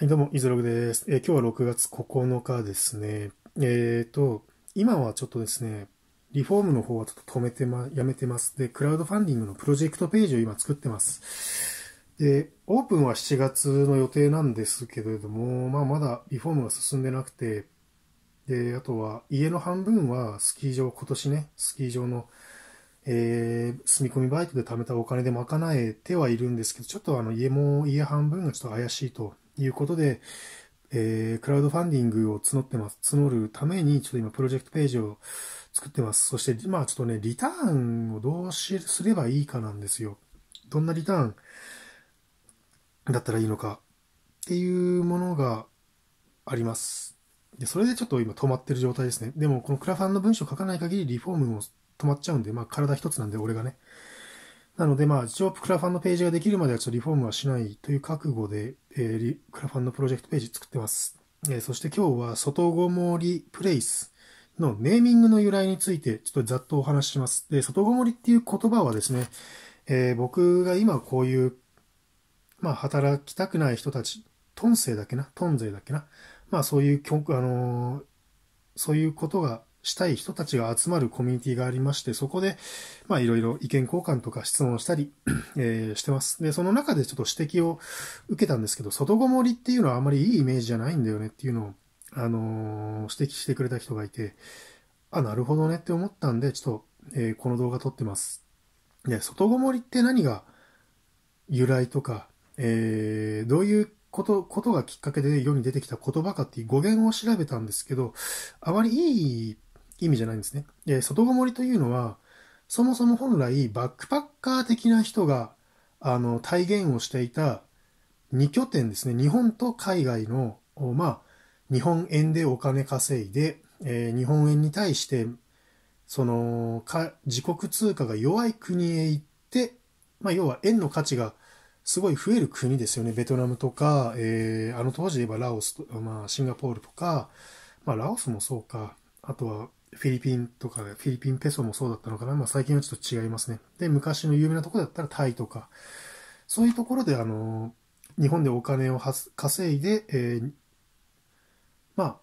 はい、どうも、イズログです。えー、今日は6月9日ですね。えっ、ー、と、今はちょっとですね、リフォームの方はちょっと止めてま、やめてます。で、クラウドファンディングのプロジェクトページを今作ってます。で、オープンは7月の予定なんですけれども、まあまだリフォームが進んでなくて、で、あとは家の半分はスキー場、今年ね、スキー場の、えー、住み込みバイトで貯めたお金で賄えてはいるんですけど、ちょっとあの家も、家半分がちょっと怪しいということで、えー、クラウドファンディングを募ってます。募るために、ちょっと今、プロジェクトページを作ってます。そして、まあ、ちょっとね、リターンをどうしすればいいかなんですよ。どんなリターンだったらいいのかっていうものがあります。で、それでちょっと今止まってる状態ですね。でも、このクラファンの文章を書かない限りリフォームも止まっちゃうんで、まあ体一つなんで俺がね。なので、まあ、一応、クラファンのページができるまではちょっとリフォームはしないという覚悟で、えー、クラファンのプロジェクトページ作ってます。えー、そして今日は、外ごもりプレイスのネーミングの由来について、ちょっとざっとお話しします。で、外ごもりっていう言葉はですね、えー、僕が今こういう、まあ、働きたくない人たち、トンセイだっけな、トンゼイだっけな、まあ、そういう、あのー、そういうことがしたい人たちが集まるコミュニティがありまして、そこで、まあいろいろ意見交換とか質問したり、えー、してます。で、その中でちょっと指摘を受けたんですけど、外ごもりっていうのはあまりいいイメージじゃないんだよねっていうのを、あのー、指摘してくれた人がいて、あ、なるほどねって思ったんで、ちょっと、えー、この動画撮ってます。で、外ごもりって何が由来とか、えー、どういうこと、ことがきっかけで世に出てきた言葉かっていう語源を調べたんですけど、あまりいい意味じゃないんですね。で、外ごもりというのは、そもそも本来バックパッカー的な人が、あの、体現をしていた2拠点ですね。日本と海外の、まあ、日本円でお金稼いで、えー、日本円に対して、その、か、自国通貨が弱い国へ行って、まあ、要は円の価値がすごい増える国ですよね。ベトナムとか、えー、あの当時で言えばラオスと、まあ、シンガポールとか、まあ、ラオスもそうか。あとは、フィリピンとか、フィリピンペソもそうだったのかな。まあ最近はちょっと違いますね。で、昔の有名なとこだったらタイとか、そういうところであの、日本でお金を稼いで、えー、まあ、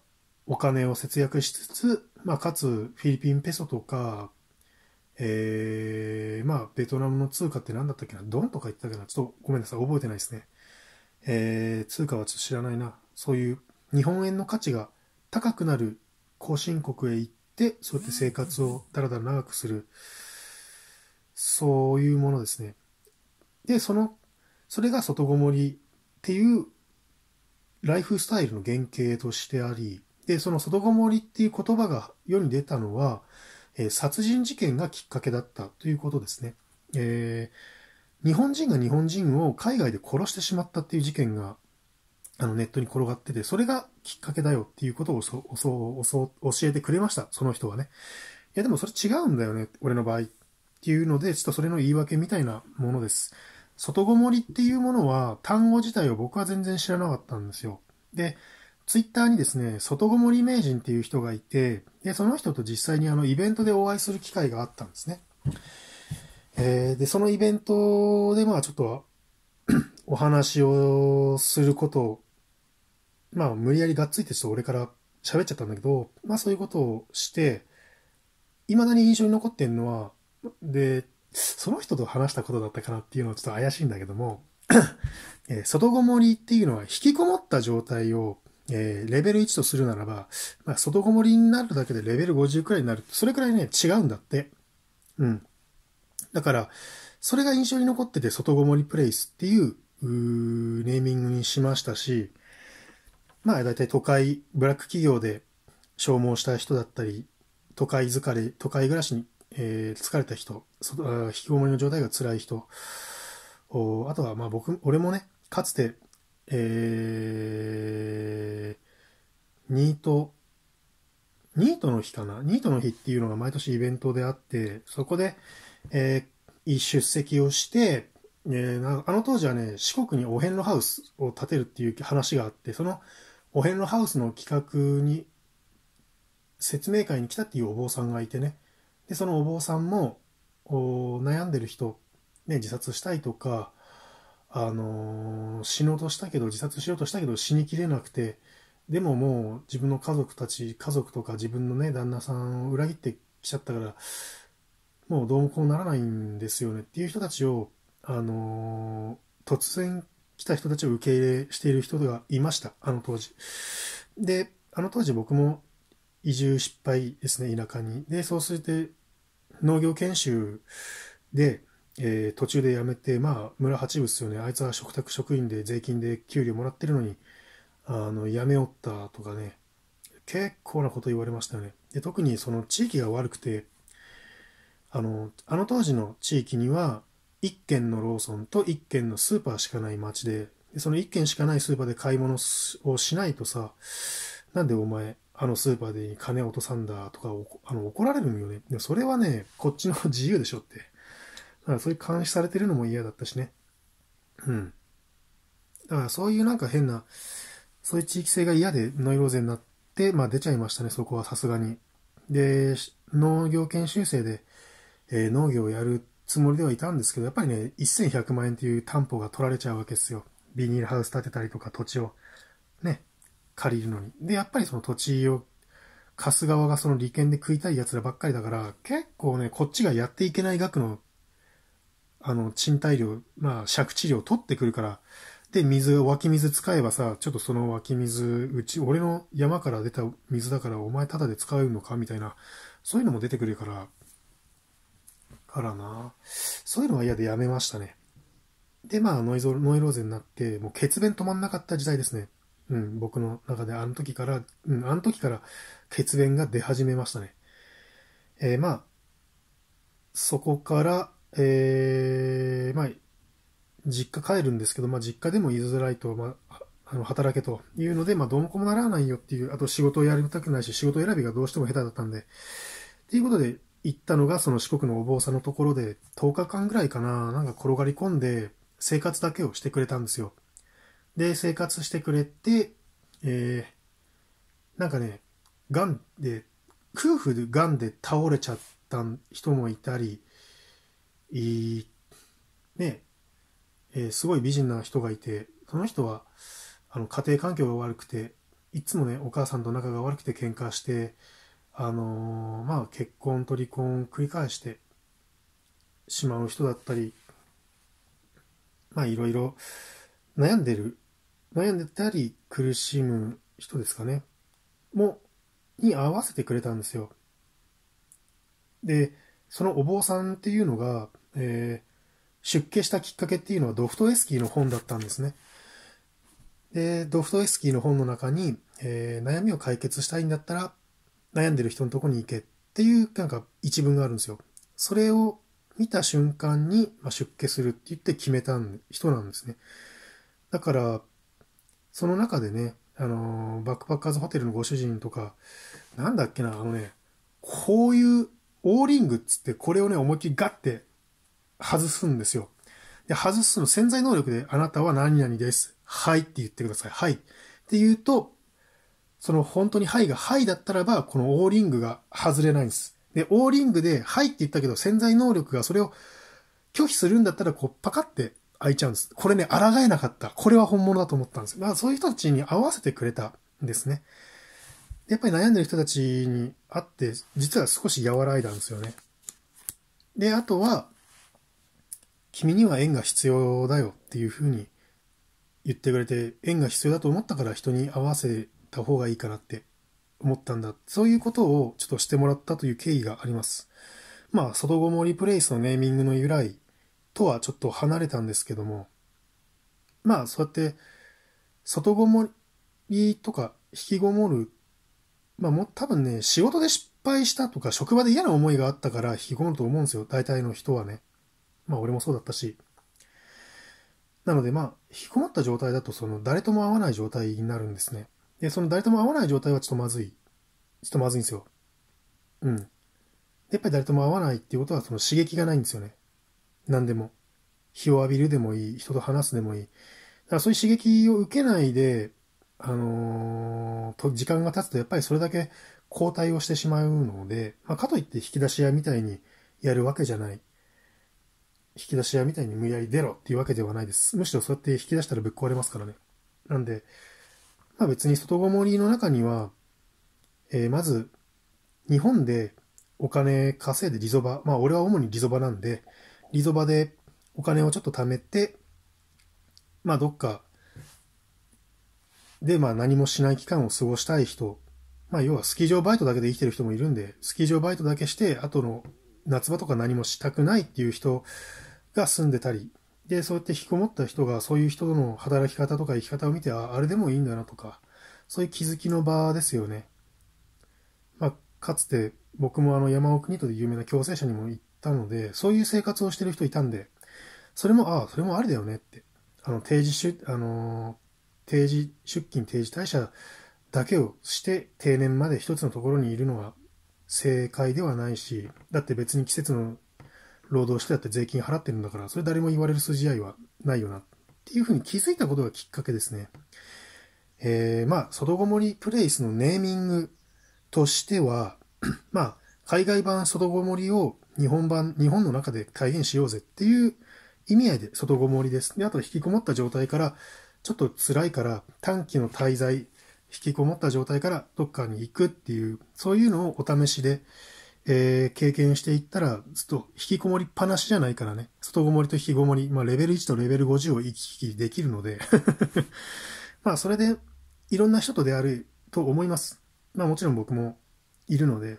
お金を節約しつつ、まあ、かつフィリピンペソとか、えー、まあ、ベトナムの通貨って何だったっけなドンとか言ったけなちょっとごめんなさい、覚えてないですね。えー、通貨はちょっと知らないな。そういう日本円の価値が高くなる後進国へ行っ、そうやって生活をだらだら長くする、そういうものですね。で、その、それが外ごもりっていうライフスタイルの原型としてあり、で、その外ごもりっていう言葉が世に出たのは、えー、殺人事件がきっかけだったということですね。えー、日本人が日本人を海外で殺してしまったっていう事件があのネットに転がってて、それがきっかけだよっていうことをそ、そ、そ、教えてくれました、その人はね。いやでもそれ違うんだよね、俺の場合。っていうので、ちょっとそれの言い訳みたいなものです。外ごもりっていうものは、単語自体を僕は全然知らなかったんですよ。で、ツイッターにですね、外ごもり名人っていう人がいて、で、その人と実際にあのイベントでお会いする機会があったんですね。えー、で、そのイベントでまあちょっと お話をすることまあ、無理やりがっついてちょっと俺から喋っちゃったんだけど、まあそういうことをして、未だに印象に残ってんのは、で、その人と話したことだったかなっていうのはちょっと怪しいんだけども、えー、外ごもりっていうのは引きこもった状態を、えー、レベル1とするならば、まあ、外ごもりになるだけでレベル50くらいになる。それくらいね、違うんだって。うん。だから、それが印象に残ってて、外ごもりプレイスっていう、うーネーミングにしましたし、まあ大体都会、ブラック企業で消耗した人だったり、都会疲れ、都会暮らしに、えー、疲れた人、引きこもりの状態が辛い人、あとはまあ僕、俺もね、かつて、えー、ニート、ニートの日かなニートの日っていうのが毎年イベントであって、そこで、えー、出席をして、えー、あの当時はね、四国にお遍路ハウスを建てるっていう話があって、そのお遍路ハウスの企画に説明会に来たっていうお坊さんがいてねでそのお坊さんも悩んでる人、ね、自殺したいとか、あのー、死のうとしたけど自殺しようとしたけど死にきれなくてでももう自分の家族たち家族とか自分のね旦那さんを裏切ってきちゃったからもうどうもこうならないんですよねっていう人たちを、あのー、突然来た人たちを受け入れしている人がいました、あの当時。で、あの当時僕も移住失敗ですね、田舎に。で、そうすると農業研修で、えー、途中で辞めて、まあ、村八部っすよね。あいつは食卓職員で税金で給料もらってるのに、あの、辞めおったとかね、結構なこと言われましたよね。で、特にその地域が悪くて、あの、あの当時の地域には、1軒のローソンと1軒のスーパーしかない街で、でその1軒しかないスーパーで買い物をしないとさ、なんでお前、あのスーパーで金落とさんだとかあの怒られるんよね。でもそれはね、こっちの自由でしょって。だからそういう監視されてるのも嫌だったしね。うん。だからそういうなんか変な、そういう地域性が嫌でノイローゼになって、まあ出ちゃいましたね、そこはさすがに。で、農業研修生で、えー、農業をやるつもりではいたんですけど、やっぱりね、1100万円という担保が取られちゃうわけですよ。ビニールハウス建てたりとか土地をね、借りるのに。で、やっぱりその土地を貸す側がその利権で食いたい奴らばっかりだから、結構ね、こっちがやっていけない額の、あの、賃貸料、まあ、借地料取ってくるから、で、水、湧き水使えばさ、ちょっとその湧き水、うち、俺の山から出た水だからお前タダで使うのかみたいな、そういうのも出てくるから、からな。そういうのは嫌でやめましたね。で、まあ、ノイゾノイローゼになって、もう血便止まんなかった時代ですね。うん、僕の中であの時から、うん、あの時から血便が出始めましたね。えー、まあ、そこから、えー、まあ、実家帰るんですけど、まあ、実家でも居づらいと、まあ、あの、働けというので、まあ、どうもこもならないよっていう、あと仕事をやりたくないし、仕事選びがどうしても下手だったんで、っていうことで、行ったのがその四国のお坊さんのところで10日間ぐらいかな、なんか転がり込んで生活だけをしてくれたんですよ。で、生活してくれて、えー、なんかね、癌で、夫婦で癌で倒れちゃった人もいたり、いね、えー、すごい美人な人がいて、その人は、あの、家庭環境が悪くて、いつもね、お母さんと仲が悪くて喧嘩して、あのまあ、結婚と離婚を繰り返してしまう人だったり、まあ、いろいろ悩んでる、悩んでたり苦しむ人ですかね、も、に合わせてくれたんですよ。で、そのお坊さんっていうのが、えー、出家したきっかけっていうのはドフトエスキーの本だったんですね。で、ドフトエスキーの本の中に、えー、悩みを解決したいんだったら、悩んでる人のとこに行けっていうなんか一文があるんですよ。それを見た瞬間に出家するって言って決めた人なんですね。だから、その中でね、あの、バックパッカーズホテルのご主人とか、なんだっけな、あのね、こういうオーリングっつってこれをね、思いっきりガッて外すんですよ。で、外すの潜在能力であなたは何々です。はいって言ってください。はい。って言うと、その本当にハイがハイだったらば、この O リングが外れないんです。で、O リングでハイって言ったけど潜在能力がそれを拒否するんだったら、こう、パカって開いちゃうんです。これね、抗えなかった。これは本物だと思ったんです。まあ、そういう人たちに合わせてくれたんですね。やっぱり悩んでる人たちに会って、実は少し和らいだんですよね。で、あとは、君には縁が必要だよっていうふうに言ってくれて、縁が必要だと思ったから人に合わせた方がいいかなって思ったんだ。そういうことをちょっとしてもらったという経緯があります。まあ、外ごもりプレイスのネーミングの由来とはちょっと離れたんですけども、まあ、そうやって、外ごもりとか引きこもる、まあも、多分ね、仕事で失敗したとか、職場で嫌な思いがあったから引きこもると思うんですよ。大体の人はね。まあ、俺もそうだったし。なので、まあ、引きこもった状態だと、その、誰とも会わない状態になるんですね。で、その誰とも会わない状態はちょっとまずい。ちょっとまずいんですよ。うん。で、やっぱり誰とも会わないっていうことはその刺激がないんですよね。何でも。日を浴びるでもいい。人と話すでもいい。だからそういう刺激を受けないで、あのー、と、時間が経つとやっぱりそれだけ交代をしてしまうので、まあ、かといって引き出し屋みたいにやるわけじゃない。引き出し屋みたいに無理やり出ろっていうわけではないです。むしろそうやって引き出したらぶっ壊れますからね。なんで、まあ別に外ごもりの中には、えー、まず、日本でお金稼いでリゾバ、まあ俺は主にリゾバなんで、リゾバでお金をちょっと貯めて、まあどっかで、まあ何もしない期間を過ごしたい人、まあ要はスキー場バイトだけで生きてる人もいるんで、スキー場バイトだけして、あとの夏場とか何もしたくないっていう人が住んでたりで、そうやって引きこもった人が、そういう人の働き方とか生き方を見て、あ、あれでもいいんだなとか、そういう気づきの場ですよね。まあ、かつて僕もあの山奥にとで有名な共生者にも行ったので、そういう生活をしてる人いたんで、それも、ああ、それもある。だよねって。あの、定時出、あのー、定時出勤、定時退社だけをして定年まで一つのところにいるのは正解ではないし、だって別に季節の労働してだって税金払ってるんだから、それ誰も言われる筋合いはないよな、っていうふうに気づいたことがきっかけですね。えー、まあ、外ごもりプレイスのネーミングとしては、まあ、海外版外ごもりを日本版、日本の中で体現しようぜっていう意味合いで外ごもりです。で、あと引きこもった状態から、ちょっと辛いから短期の滞在、引きこもった状態からどっかに行くっていう、そういうのをお試しで、えー、経験していったら、ずっと引きこもりっぱなしじゃないからね、外ごもりと引きこもり、まあ、レベル1とレベル50を行き来できるので まあ、それで、いろんな人と出会いと思います。まあ、もちろん僕もいるので、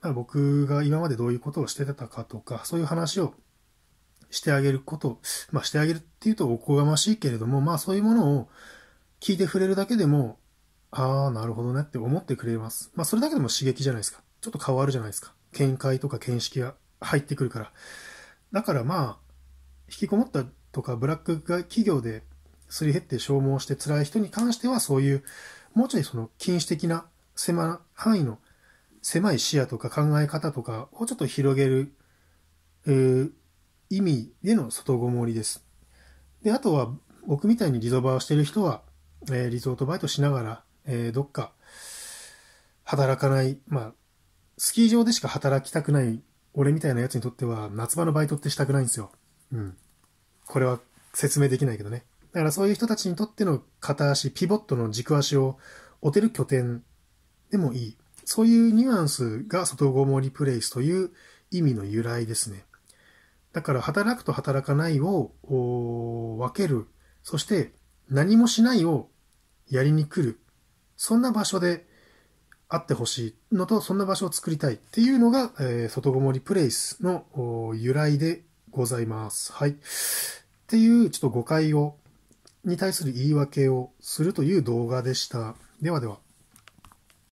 まあ、僕が今までどういうことをしてたかとか、そういう話をしてあげること、まあ、してあげるっていうとおこがましいけれども、まあ、そういうものを聞いてくれるだけでも、ああ、なるほどねって思ってくれます。まあ、それだけでも刺激じゃないですか。ちょっと変わるじゃないですか。見解とか見識が入ってくるから。だからまあ、引きこもったとか、ブラックが企業ですり減って消耗して辛い人に関しては、そういう、もうちょいその、禁止的な、狭、範囲の狭い視野とか考え方とかをちょっと広げる、ー、意味での外ごもりです。で、あとは、僕みたいにリゾバをしてる人は、えー、リゾートバイトしながら、えー、どっか、働かない、まあ、スキー場でしか働きたくない俺みたいなやつにとっては、夏場のバイトってしたくないんですよ。うん。これは説明できないけどね。だからそういう人たちにとっての片足、ピボットの軸足を置ける拠点でもいい。そういうニュアンスが外ゴモリプレイスという意味の由来ですね。だから働くと働かないを分ける。そして何もしないをやりに来る。そんな場所であってほしいのと、そんな場所を作りたいっていうのが、えー、外ごもりプレイスの由来でございます。はい。っていう、ちょっと誤解を、に対する言い訳をするという動画でした。ではでは。